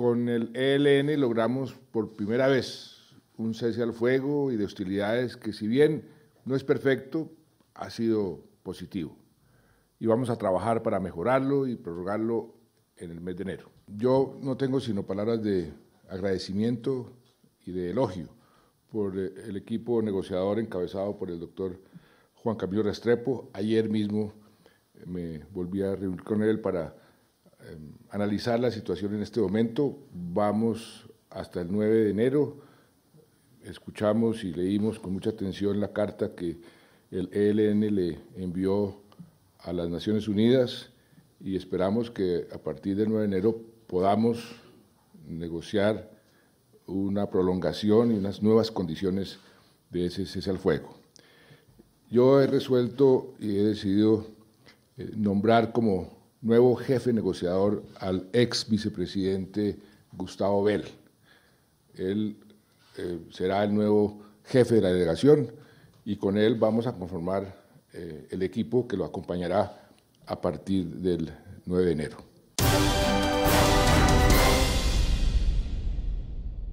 Con el ELN logramos por primera vez un cese al fuego y de hostilidades que si bien no es perfecto, ha sido positivo. Y vamos a trabajar para mejorarlo y prorrogarlo en el mes de enero. Yo no tengo sino palabras de agradecimiento y de elogio por eh, el equipo negociador encabezado por el doctor Juan Camilo Restrepo. Ayer mismo eh, me volví a reunir con él para Em, analizar la situación en este momento. Vamos hasta el 9 de enero. Escuchamos y leímos con mucha atención la carta que el ELN le envió a las Naciones Unidas y esperamos que a partir del 9 de enero podamos negociar una prolongación y unas nuevas condiciones de ese cese al fuego. Yo he resuelto y he decidido eh, nombrar como nuevo jefe negociador al ex vicepresidente Gustavo Bell. Él eh, será el nuevo jefe de la delegación y con él vamos a conformar eh, el equipo que lo acompañará a partir del 9 de enero.